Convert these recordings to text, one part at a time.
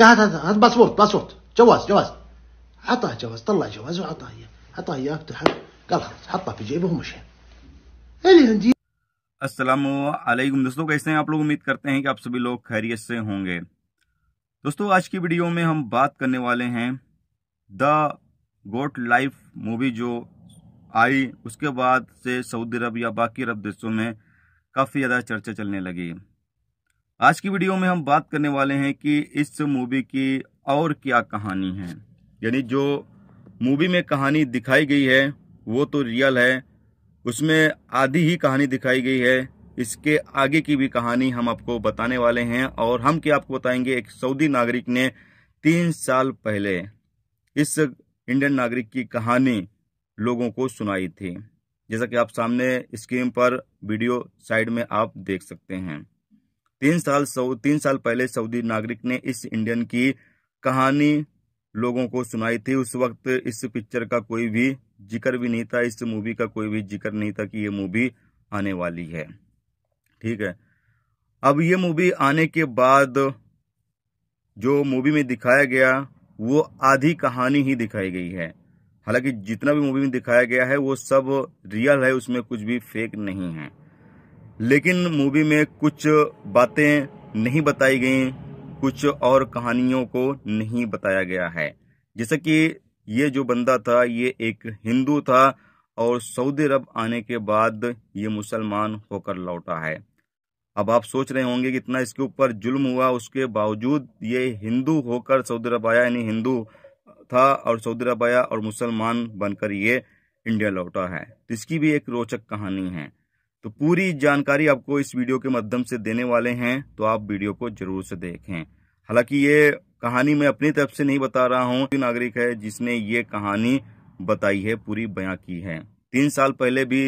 قالت هذا باسورد باسورد جواز جواز عطاه جواز طلع جوازه وعطاه اياه عطاه اياه افتحه قال خلاص حطه في جيبه ومشى الهندي عليكم दोस्तों कैसे हैं आप लोग उम्मीद करते हैं कि आप सभी लोग खैरियत से होंगे दोस्तों आज की वीडियो में हम बात करने वाले हैं द गोट लाइफ मूवी जो आई उसके बाद से सऊदी अरब या बाकी अरब देशों में काफ़ी ज़्यादा चर्चा चलने लगी आज की वीडियो में हम बात करने वाले हैं कि इस मूवी की और क्या कहानी है यानी जो मूवी में कहानी दिखाई गई है वो तो रियल है उसमें आधी ही कहानी दिखाई गई है इसके आगे की भी कहानी हम आपको बताने वाले हैं और हम क्या आपको बताएंगे एक सऊदी नागरिक ने तीन साल पहले इस इंडियन नागरिक की कहानी लोगों को सुनाई थी जैसा कि आप सामने स्क्रीन पर वीडियो साइड में आप देख सकते हैं तीन साल सौ तीन साल पहले सऊदी नागरिक ने इस इंडियन की कहानी लोगों को सुनाई थी उस वक्त इस पिक्चर का कोई भी जिक्र भी नहीं था इस मूवी का कोई भी जिक्र नहीं था कि ये मूवी आने वाली है ठीक है अब ये मूवी आने के बाद जो मूवी में दिखाया गया वो आधी कहानी ही दिखाई गई है हालांकि जितना भी मूवी में दिखाया गया है वो सब रियल है उसमें कुछ भी फेक नहीं है लेकिन मूवी में कुछ बातें नहीं बताई गई कुछ और कहानियों को नहीं बताया गया है जैसे कि ये जो बंदा था ये एक हिंदू था और सऊदी अरब आने के बाद ये मुसलमान होकर लौटा है अब आप सोच रहे होंगे कि इतना इसके ऊपर जुल्म हुआ उसके बावजूद ये हिंदू होकर सऊदी अरब आया यानी हिंदू था और सऊदी अरब आया और मुसलमान बनकर ये इंडिया लौटा है तो इसकी भी एक रोचक कहानी है तो पूरी जानकारी आपको इस वीडियो के माध्यम से देने वाले हैं तो आप वीडियो को जरूर से देखें हालांकि ये कहानी मैं अपनी तरफ से नहीं बता रहा हूँ नागरिक है जिसने ये कहानी बताई है पूरी बयां की है तीन साल पहले भी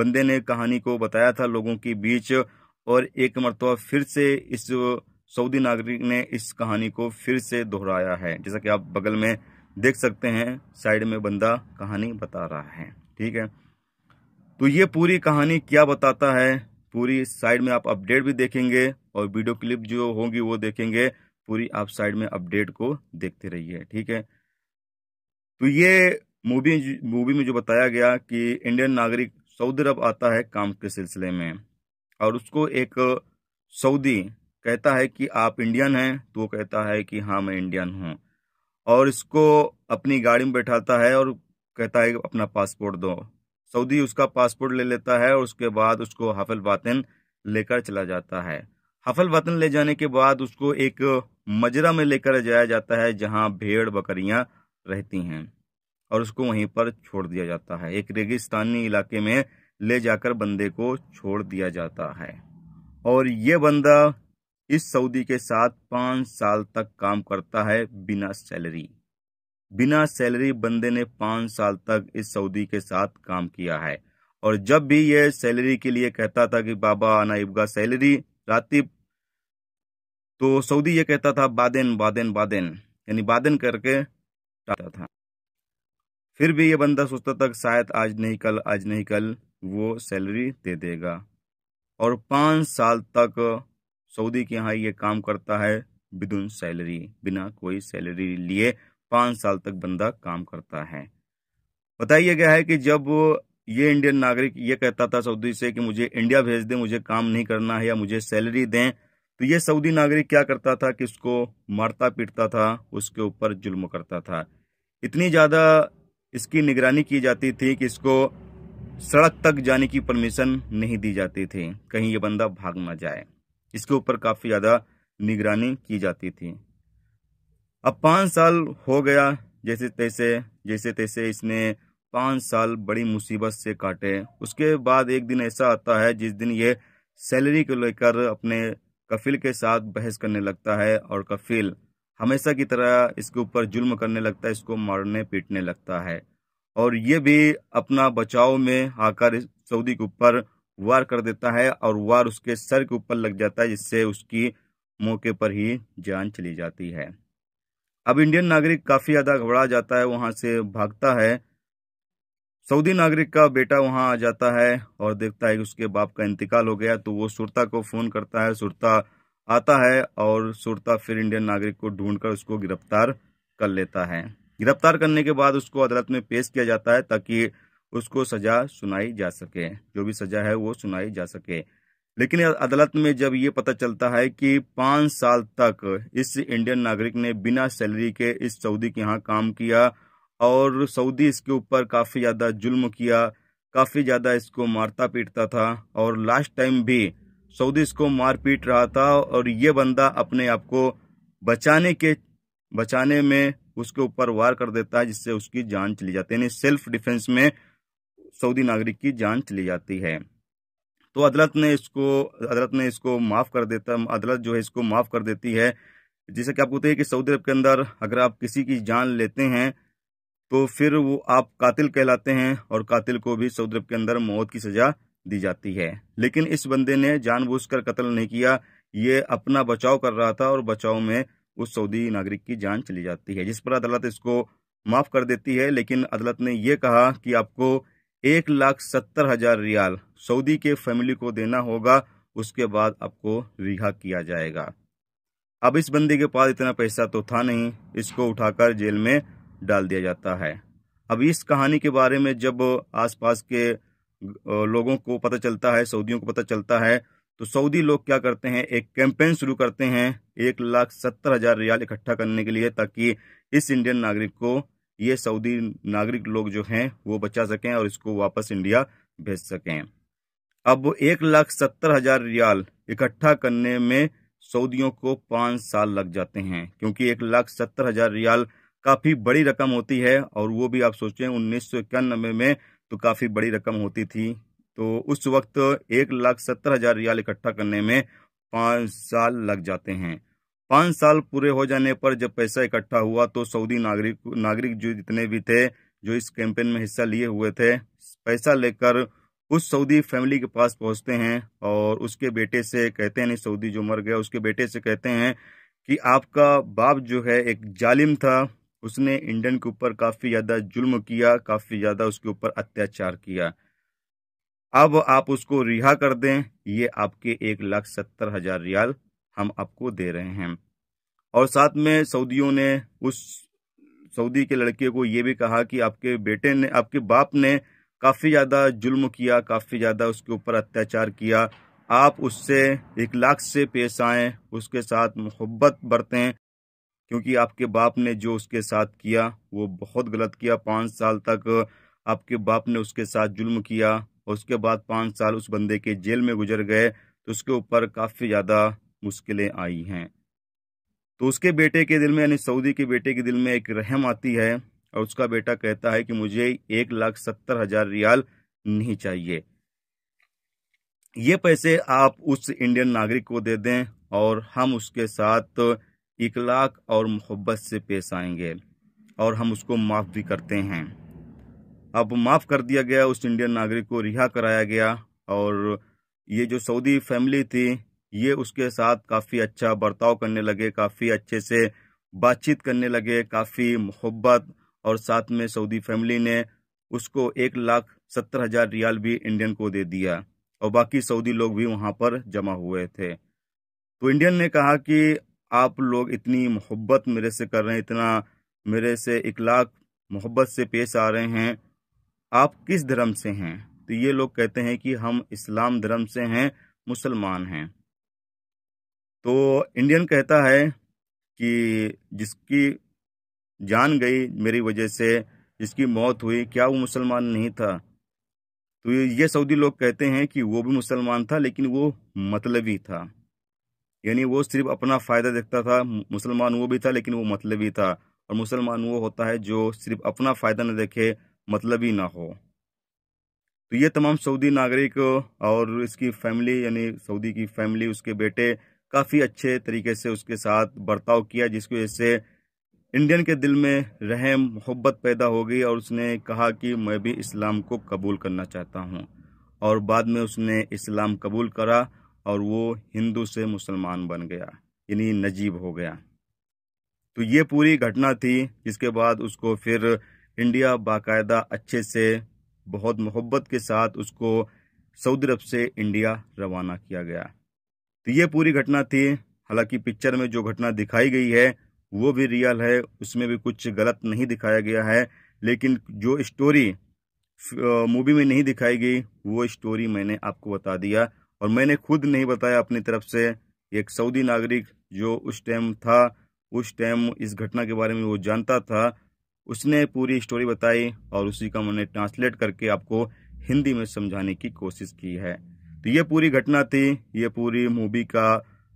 बंदे ने कहानी को बताया था लोगों के बीच और एक मरतबा फिर से इस सऊदी नागरिक ने इस कहानी को फिर से दोहराया है जैसा कि आप बगल में देख सकते हैं साइड में बंदा कहानी बता रहा है ठीक है तो ये पूरी कहानी क्या बताता है पूरी साइड में आप अपडेट भी देखेंगे और वीडियो क्लिप जो होंगी वो देखेंगे पूरी आप साइड में अपडेट को देखते रहिए ठीक है तो ये मूवी मूवी में जो बताया गया कि इंडियन नागरिक सऊदी अरब आता है काम के सिलसिले में और उसको एक सऊदी कहता है कि आप इंडियन हैं तो वो कहता है कि हाँ मैं इंडियन हूँ और इसको अपनी गाड़ी में बैठाता है और कहता है अपना पासपोर्ट दो सऊदी उसका पासपोर्ट ले लेता है और उसके बाद उसको हफल वातन लेकर चला जाता है हफल वातन ले जाने के बाद उसको एक मजरा में लेकर जाया जाता है जहाँ भेड़ बकरियाँ रहती हैं और उसको वहीं पर छोड़ दिया जाता है एक रेगिस्तानी इलाके में ले जाकर बंदे को छोड़ दिया जाता है और ये बंदा इस सऊदी के साथ पाँच साल तक काम करता है बिना सैलरी बिना सैलरी बंदे ने पांच साल तक इस सऊदी के साथ काम किया है और जब भी ये सैलरी के लिए कहता था कि बाबा इबगा सैलरी रातिब तो सऊदी ये कहता था बादेन बादेन बादेन यानी बादेन करके टाता था फिर भी ये बंदा सोचता था शायद आज नहीं कल आज नहीं कल वो सैलरी दे देगा और पांच साल तक सऊदी के यहाँ ये काम करता है बिदुन सैलरी बिना कोई सैलरी लिए पाँच साल तक बंदा काम करता है बताया गया है कि जब ये इंडियन नागरिक ये कहता था सऊदी से कि मुझे इंडिया भेज दें मुझे काम नहीं करना है या मुझे सैलरी दें तो ये सऊदी नागरिक क्या करता था कि उसको मारता पीटता था उसके ऊपर जुल्म करता था इतनी ज़्यादा इसकी निगरानी की जाती थी कि इसको सड़क तक जाने की परमिशन नहीं दी जाती थी कहीं ये बंदा भाग ना जाए इसके ऊपर काफ़ी ज़्यादा निगरानी की जाती थी अब पाँच साल हो गया जैसे तैसे जैसे तैसे इसने पाँच साल बड़ी मुसीबत से काटे उसके बाद एक दिन ऐसा आता है जिस दिन ये सैलरी को लेकर अपने कफिल के साथ बहस करने लगता है और कफिल हमेशा की तरह इसके ऊपर जुल्म करने लगता है इसको मारने पीटने लगता है और ये भी अपना बचाव में आकर सऊदी के ऊपर वार कर देता है और वार उसके सर के ऊपर लग जाता है जिससे उसकी मौके पर ही जान चली जाती है अब इंडियन नागरिक काफ़ी ज़्यादा घबरा जाता है वहां से भागता है सऊदी नागरिक का बेटा वहां आ जाता है और देखता है कि उसके बाप का इंतकाल हो गया तो वो सुरता को फ़ोन करता है सुरता आता है और सुरता फिर इंडियन नागरिक को ढूंढकर उसको गिरफ्तार कर लेता है गिरफ्तार करने के बाद उसको अदालत में पेश किया जाता है ताकि उसको सज़ा सुनाई जा सके जो भी सज़ा है वो सुनाई जा सके लेकिन अदालत में जब ये पता चलता है कि पाँच साल तक इस इंडियन नागरिक ने बिना सैलरी के इस सऊदी के यहाँ काम किया और सऊदी इसके ऊपर काफ़ी ज़्यादा जुल्म किया काफ़ी ज़्यादा इसको मारता पीटता था और लास्ट टाइम भी सऊदी इसको मार पीट रहा था और ये बंदा अपने आप को बचाने के बचाने में उसके ऊपर वार कर देता है जिससे उसकी जान चली जाती है यानी सेल्फ डिफेंस में सऊदी नागरिक की जान चली जाती है तो अदालत ने इसको अदालत ने इसको माफ़ कर देता अदालत जो है इसको माफ़ कर देती है जैसे कि आप बोलते हैं कि सऊदी अरब के अंदर अगर आप किसी की जान लेते हैं तो फिर वो आप कातिल कहलाते हैं और कातिल को भी सऊदी अरब के अंदर मौत की सज़ा दी जाती है लेकिन इस बंदे ने जानबूझकर कत्ल नहीं किया ये अपना बचाव कर रहा था और बचाव में उस सऊदी नागरिक की जान चली जाती है जिस पर अदालत इसको माफ़ कर देती है लेकिन अदालत ने यह कहा कि आपको एक लाख सत्तर हजार रियाल सऊदी के फैमिली को देना होगा उसके बाद आपको रिहा किया जाएगा अब इस बंदी के पास इतना पैसा तो था नहीं इसको उठाकर जेल में डाल दिया जाता है अब इस कहानी के बारे में जब आसपास के लोगों को पता चलता है सऊदियों को पता चलता है तो सऊदी लोग क्या करते हैं एक कैंपेन शुरू करते हैं एक लाख सत्तर हजार रियाल इकट्ठा करने के लिए ताकि इस इंडियन नागरिक को ये सऊदी नागरिक लोग जो हैं वो बचा सकें और इसको वापस इंडिया भेज सकें अब एक लाख सत्तर हजार रियाल इकट्ठा करने में सऊदियों को पाँच साल लग जाते हैं क्योंकि एक लाख सत्तर हजार रियाल काफ़ी बड़ी रकम होती है और वो भी आप सोचें उन्नीस सौ इक्यानबे में तो काफ़ी बड़ी रकम होती थी तो उस वक्त एक लाख सत्तर हजार रियाल इकट्ठा करने में पाँच साल लग जाते हैं पाँच साल पूरे हो जाने पर जब पैसा इकट्ठा हुआ तो सऊदी नागरिक नागरिक जो जितने भी थे जो इस कैंपेन में हिस्सा लिए हुए थे पैसा लेकर उस सऊदी फैमिली के पास पहुंचते हैं और उसके बेटे से कहते हैं सऊदी जो मर गया उसके बेटे से कहते हैं कि आपका बाप जो है एक जालिम था उसने इंडियन के ऊपर काफ़ी ज़्यादा जुल्म किया काफ़ी ज़्यादा उसके ऊपर अत्याचार किया अब आप उसको रिहा कर दें ये आपके एक लाख सत्तर हज़ार रियाल हम आपको दे रहे हैं और साथ में सऊदियों ने उस सऊदी के लड़के को ये भी कहा कि आपके बेटे ने आपके बाप ने काफ़ी ज़्यादा जुल्म किया काफ़ी ज़्यादा उसके ऊपर अत्याचार किया आप उससे एक लाख से पेश आएँ उसके साथ मोहब्बत बरतें क्योंकि आपके बाप ने जो उसके साथ किया वो बहुत गलत किया पाँच साल तक आपके बाप ने उसके साथ जुल्म किया उसके बाद पाँच साल उस बंदे के जेल में गुजर गए तो उसके ऊपर काफ़ी ज़्यादा मुश्किलें आई हैं तो उसके बेटे के दिल में यानी सऊदी के बेटे के दिल में एक रहम आती है और उसका बेटा कहता है कि मुझे एक लाख सत्तर हजार रियाल नहीं चाहिए ये पैसे आप उस इंडियन नागरिक को दे दें और हम उसके साथ इखलाक और मोहब्बत से पेश आएंगे और हम उसको माफ़ भी करते हैं अब माफ़ कर दिया गया उस इंडियन नागरिक को रिहा कराया गया और ये जो सऊदी फैमिली थी ये उसके साथ काफ़ी अच्छा बर्ताव करने लगे काफ़ी अच्छे से बातचीत करने लगे काफ़ी मोहब्बत और साथ में सऊदी फैमिली ने उसको एक लाख सत्तर हज़ार रियाल भी इंडियन को दे दिया और बाकी सऊदी लोग भी वहाँ पर जमा हुए थे तो इंडियन ने कहा कि आप लोग इतनी मोहब्बत मेरे से कर रहे हैं इतना मेरे से इखलाक मोहब्बत से पेश आ रहे हैं आप किस धर्म से हैं तो ये लोग कहते हैं कि हम इस्लाम धर्म से हैं मुसलमान हैं तो इंडियन कहता है कि जिसकी जान गई मेरी वजह से जिसकी मौत हुई क्या वो मुसलमान नहीं था तो ये सऊदी लोग कहते हैं कि वो भी मुसलमान था लेकिन वो मतलबी था यानी वो सिर्फ अपना फ़ायदा देखता था मुसलमान वो भी था लेकिन वो मतलबी था और मुसलमान वो होता है जो सिर्फ अपना फ़ायदा न देखे मतलबी ना हो तो ये तमाम सऊदी नागरिक और इसकी फैमिली यानी सऊदी की फैमिली उसके बेटे काफ़ी अच्छे तरीके से उसके साथ बर्ताव किया जिसकी वजह से इंडियन के दिल में रहम मोहब्बत पैदा हो गई और उसने कहा कि मैं भी इस्लाम को कबूल करना चाहता हूँ और बाद में उसने इस्लाम कबूल करा और वो हिंदू से मुसलमान बन गया यानी नजीब हो गया तो ये पूरी घटना थी जिसके बाद उसको फिर इंडिया बाकायदा अच्छे से बहुत मोहब्बत के साथ उसको सऊदी अरब से इंडिया रवाना किया गया तो ये पूरी घटना थी हालांकि पिक्चर में जो घटना दिखाई गई है वो भी रियल है उसमें भी कुछ गलत नहीं दिखाया गया है लेकिन जो स्टोरी मूवी में नहीं दिखाई गई वो स्टोरी मैंने आपको बता दिया और मैंने खुद नहीं बताया अपनी तरफ से एक सऊदी नागरिक जो उस टाइम था उस टाइम इस घटना के बारे में वो जानता था उसने पूरी स्टोरी बताई और उसी का मैंने ट्रांसलेट करके आपको हिंदी में समझाने की कोशिश की है तो ये पूरी घटना थी ये पूरी मूवी का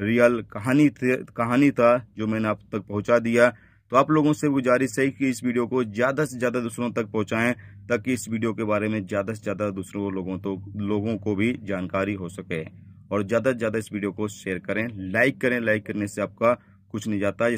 रियल कहानी थे कहानी था जो मैंने आप तक पहुंचा दिया तो आप लोगों से गुजारिश है कि इस वीडियो को ज़्यादा से ज़्यादा दूसरों तक पहुंचाएं ताकि इस वीडियो के बारे में ज़्यादा से ज़्यादा दूसरों लोगों तो लोगों को भी जानकारी हो सके और ज़्यादा से ज़्यादा इस वीडियो को शेयर करें लाइक करें लाइक करने से आपका कुछ नहीं जाता